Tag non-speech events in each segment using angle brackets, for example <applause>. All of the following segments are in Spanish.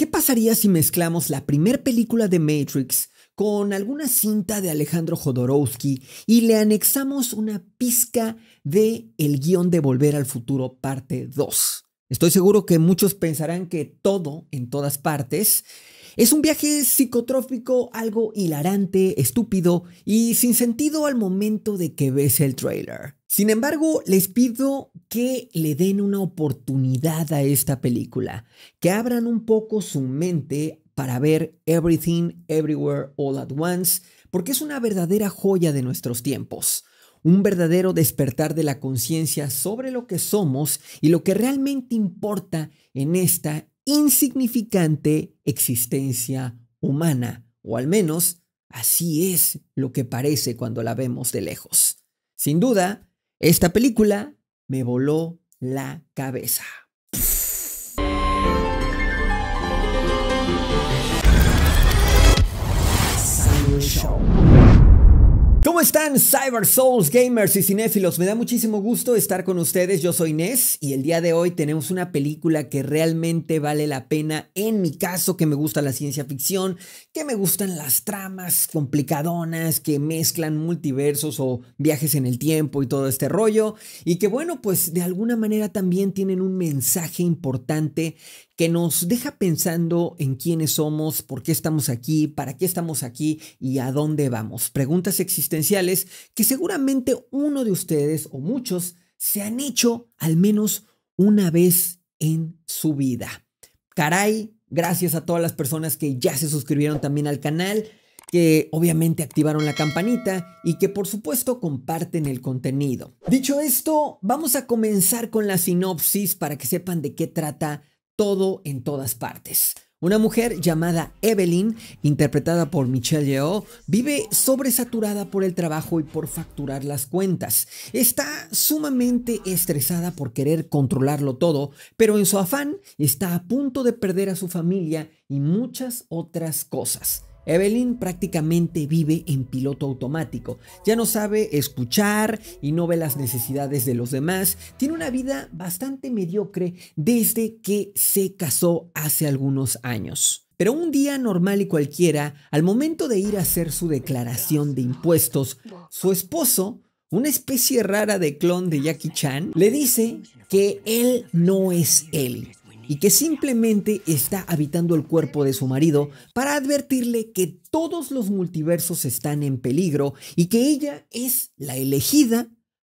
¿Qué pasaría si mezclamos la primera película de Matrix con alguna cinta de Alejandro Jodorowsky y le anexamos una pizca de el guión de Volver al Futuro parte 2? Estoy seguro que muchos pensarán que todo en todas partes es un viaje psicotrófico, algo hilarante, estúpido y sin sentido al momento de que ves el trailer. Sin embargo, les pido que le den una oportunidad a esta película, que abran un poco su mente para ver Everything, Everywhere, All at Once, porque es una verdadera joya de nuestros tiempos un verdadero despertar de la conciencia sobre lo que somos y lo que realmente importa en esta insignificante existencia humana, o al menos así es lo que parece cuando la vemos de lejos. Sin duda, esta película me voló la cabeza. ¿Cómo están Cyber Souls gamers y cinéfilos? Me da muchísimo gusto estar con ustedes. Yo soy inés y el día de hoy tenemos una película que realmente vale la pena. En mi caso, que me gusta la ciencia ficción, que me gustan las tramas complicadonas que mezclan multiversos o viajes en el tiempo y todo este rollo y que bueno, pues de alguna manera también tienen un mensaje importante que nos deja pensando en quiénes somos, por qué estamos aquí, para qué estamos aquí y a dónde vamos. Preguntas existenciales que seguramente uno de ustedes o muchos se han hecho al menos una vez en su vida. Caray, gracias a todas las personas que ya se suscribieron también al canal que obviamente activaron la campanita y que por supuesto comparten el contenido. Dicho esto, vamos a comenzar con la sinopsis para que sepan de qué trata todo en todas partes. Una mujer llamada Evelyn, interpretada por Michelle Yeoh, vive sobresaturada por el trabajo y por facturar las cuentas. Está sumamente estresada por querer controlarlo todo, pero en su afán está a punto de perder a su familia y muchas otras cosas. Evelyn prácticamente vive en piloto automático, ya no sabe escuchar y no ve las necesidades de los demás, tiene una vida bastante mediocre desde que se casó hace algunos años. Pero un día normal y cualquiera, al momento de ir a hacer su declaración de impuestos, su esposo, una especie rara de clon de Jackie Chan, le dice que él no es él, y que simplemente está habitando el cuerpo de su marido para advertirle que todos los multiversos están en peligro y que ella es la elegida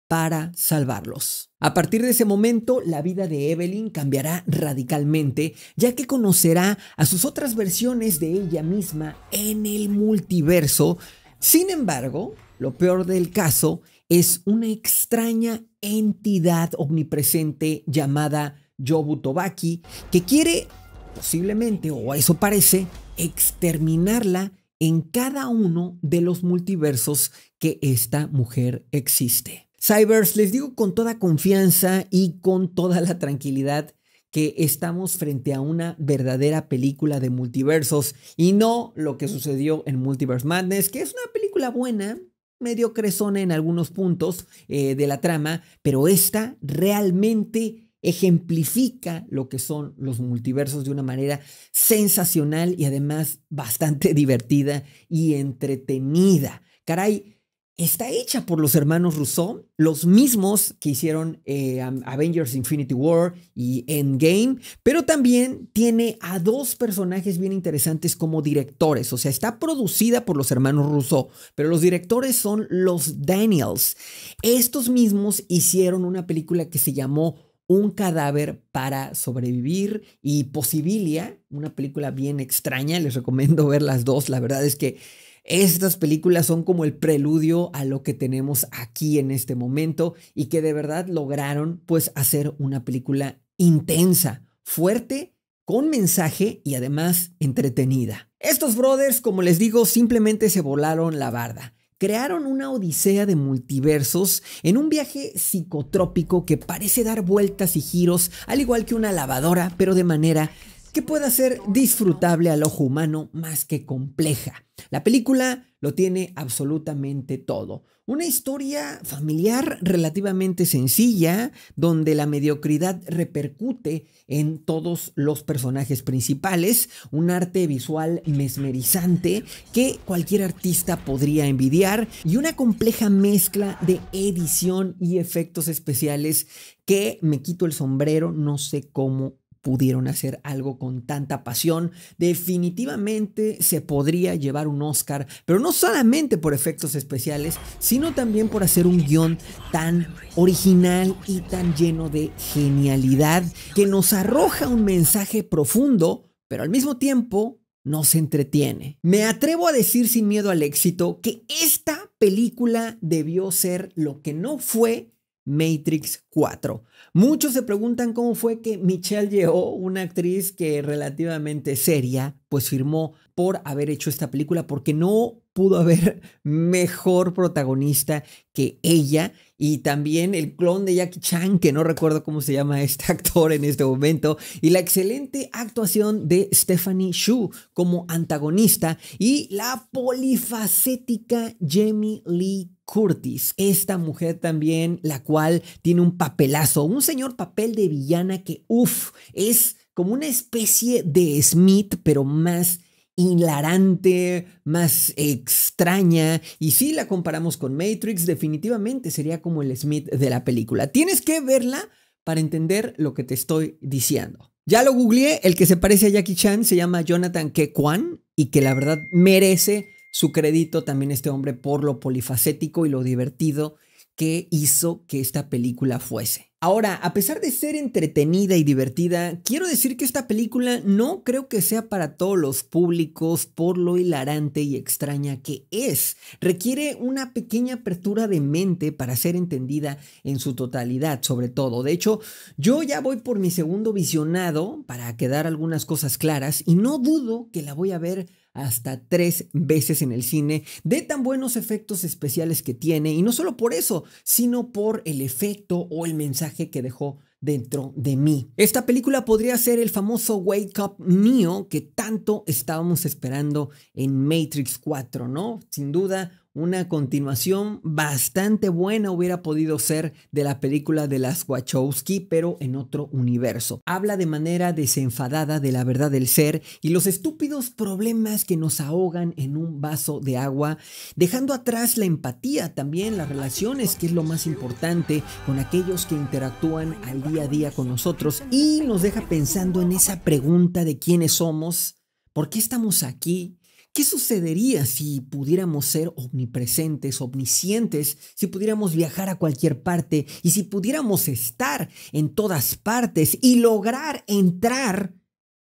para salvarlos. A partir de ese momento, la vida de Evelyn cambiará radicalmente, ya que conocerá a sus otras versiones de ella misma en el multiverso. Sin embargo, lo peor del caso es una extraña entidad omnipresente llamada Yobu Tobaki, que quiere, posiblemente, o eso parece, exterminarla en cada uno de los multiversos que esta mujer existe. Cybers, les digo con toda confianza y con toda la tranquilidad que estamos frente a una verdadera película de multiversos y no lo que sucedió en Multiverse Madness, que es una película buena, medio crezona en algunos puntos eh, de la trama, pero esta realmente ejemplifica lo que son los multiversos de una manera sensacional y además bastante <laughs> divertida y entretenida. Caray, está hecha por los hermanos Rousseau, los mismos que hicieron eh, Avengers Infinity War y Endgame, pero también tiene a dos personajes bien interesantes como directores, o sea, está producida por los hermanos Rousseau, pero los directores son los Daniels. Estos mismos hicieron una película que se llamó un cadáver para sobrevivir y Posibilia, una película bien extraña, les recomiendo ver las dos, la verdad es que estas películas son como el preludio a lo que tenemos aquí en este momento y que de verdad lograron pues hacer una película intensa, fuerte, con mensaje y además entretenida. Estos brothers, como les digo, simplemente se volaron la barda crearon una odisea de multiversos en un viaje psicotrópico que parece dar vueltas y giros, al igual que una lavadora, pero de manera que pueda ser disfrutable al ojo humano más que compleja. La película lo tiene absolutamente todo. Una historia familiar relativamente sencilla, donde la mediocridad repercute en todos los personajes principales, un arte visual mesmerizante que cualquier artista podría envidiar y una compleja mezcla de edición y efectos especiales que me quito el sombrero, no sé cómo pudieron hacer algo con tanta pasión. Definitivamente se podría llevar un Oscar, pero no solamente por efectos especiales, sino también por hacer un guión tan original y tan lleno de genialidad que nos arroja un mensaje profundo, pero al mismo tiempo nos entretiene. Me atrevo a decir sin miedo al éxito que esta película debió ser lo que no fue Matrix 4. Muchos se preguntan cómo fue que Michelle Yeoh, una actriz que relativamente seria, pues firmó por haber hecho esta película porque no pudo haber <laughs> mejor protagonista que ella y también el clon de Jackie Chan, que no recuerdo cómo se llama este <laughs> actor en este momento, y la excelente actuación de Stephanie Shu como antagonista y la polifacética Jamie Lee Curtis, esta mujer también, la cual tiene un papelazo, un señor papel de villana que, uff, es como una especie de Smith, pero más hilarante, más extraña. Y si la comparamos con Matrix, definitivamente sería como el Smith de la película. Tienes que verla para entender lo que te estoy diciendo. Ya lo googleé, el que se parece a Jackie Chan se llama Jonathan Kekwan, y que la verdad merece su crédito también este hombre por lo polifacético y lo divertido que hizo que esta película fuese. Ahora, a pesar de ser entretenida y divertida, quiero decir que esta película no creo que sea para todos los públicos por lo hilarante y extraña que es. Requiere una pequeña apertura de mente para ser entendida en su totalidad, sobre todo. De hecho, yo ya voy por mi segundo visionado para quedar algunas cosas claras y no dudo que la voy a ver hasta tres veces en el cine de tan buenos efectos especiales que tiene, y no solo por eso, sino por el efecto o el mensaje que dejó dentro de mí. Esta película podría ser el famoso Wake Up mío que tanto estábamos esperando en Matrix 4, ¿no? Sin duda, una continuación bastante buena hubiera podido ser de la película de las Wachowski, pero en otro universo. Habla de manera desenfadada de la verdad del ser y los estúpidos problemas que nos ahogan en un vaso de agua, dejando atrás la empatía también, las relaciones, que es lo más importante, con aquellos que interactúan al día a día con nosotros y nos deja pensando en esa pregunta de quiénes somos, por qué estamos aquí ¿Qué sucedería si pudiéramos ser omnipresentes, omniscientes, si pudiéramos viajar a cualquier parte y si pudiéramos estar en todas partes y lograr entrar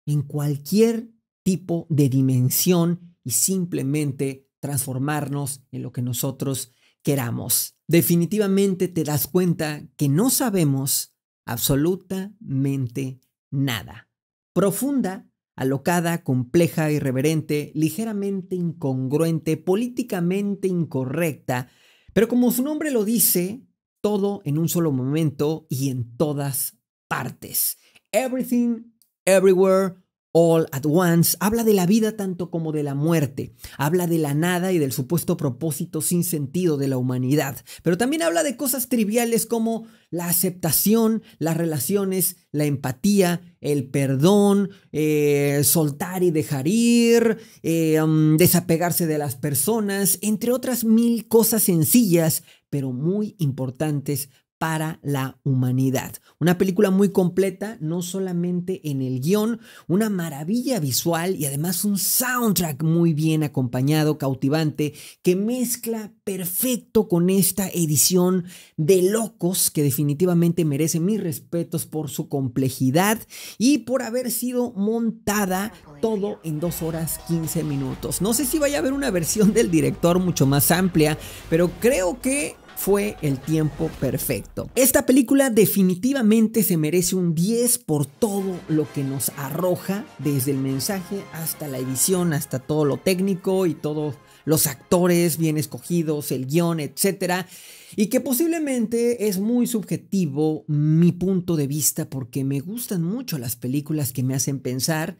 en cualquier tipo de dimensión y simplemente transformarnos en lo que nosotros queramos? Definitivamente te das cuenta que no sabemos absolutamente nada, profunda alocada, compleja, irreverente, ligeramente incongruente, políticamente incorrecta, pero como su nombre lo dice, todo en un solo momento y en todas partes. Everything, everywhere, All at Once habla de la vida tanto como de la muerte, habla de la nada y del supuesto propósito sin sentido de la humanidad, pero también habla de cosas triviales como la aceptación, las relaciones, la empatía, el perdón, eh, soltar y dejar ir, eh, um, desapegarse de las personas, entre otras mil cosas sencillas, pero muy importantes para la humanidad. Una película muy completa, no solamente en el guión, una maravilla visual y además un soundtrack muy bien acompañado, cautivante, que mezcla perfecto con esta edición de locos que definitivamente merece mis respetos por su complejidad y por haber sido montada todo en 2 horas 15 minutos. No sé si vaya a haber una versión del director mucho más amplia, pero creo que fue el tiempo perfecto. Esta película definitivamente se merece un 10 por todo lo que nos arroja, desde el mensaje hasta la edición, hasta todo lo técnico y todos los actores bien escogidos, el guión, etc. y que posiblemente es muy subjetivo mi punto de vista porque me gustan mucho las películas que me hacen pensar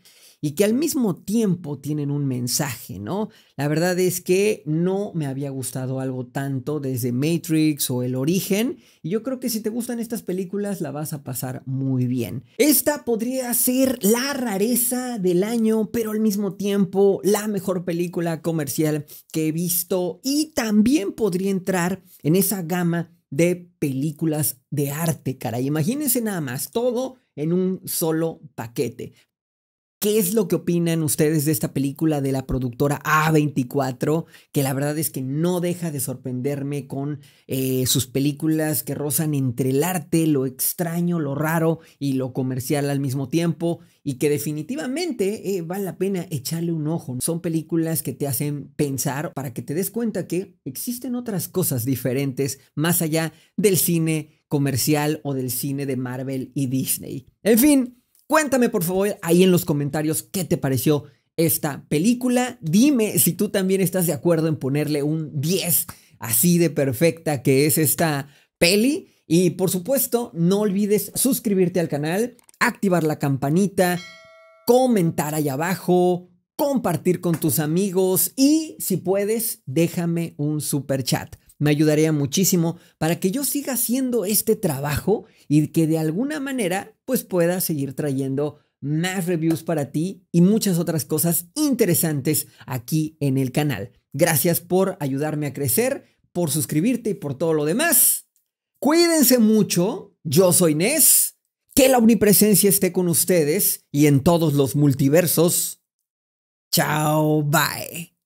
y que al mismo tiempo tienen un mensaje, ¿no? La verdad es que no me había gustado algo tanto desde Matrix o El Origen, y yo creo que si te gustan estas películas la vas a pasar muy bien. Esta podría ser la rareza del año, pero al mismo tiempo la mejor película comercial que he visto y también podría entrar en esa gama de películas de arte, cara. Imagínense nada más, todo en un solo paquete. ¿Qué es lo que opinan ustedes de esta película de la productora A24? Que la verdad es que no deja de sorprenderme con eh, sus películas que rozan entre el arte, lo extraño, lo raro y lo comercial al mismo tiempo y que definitivamente eh, vale la pena echarle un ojo. Son películas que te hacen pensar para que te des cuenta que existen otras cosas diferentes más allá del cine comercial o del cine de Marvel y Disney. En fin. Cuéntame por favor ahí en los comentarios qué te pareció esta película. Dime si tú también estás de acuerdo en ponerle un 10 así de perfecta que es esta peli. Y por supuesto, no olvides suscribirte al canal, activar la campanita, comentar ahí abajo, compartir con tus amigos y si puedes, déjame un super chat me ayudaría muchísimo para que yo siga haciendo este trabajo y que de alguna manera pues pueda seguir trayendo más reviews para ti y muchas otras cosas interesantes aquí en el canal. Gracias por ayudarme a crecer, por suscribirte y por todo lo demás. Cuídense mucho, yo soy inés que la omnipresencia esté con ustedes y en todos los multiversos. Chao, bye.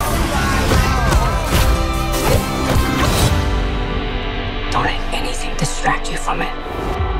Don't let anything distract you from it.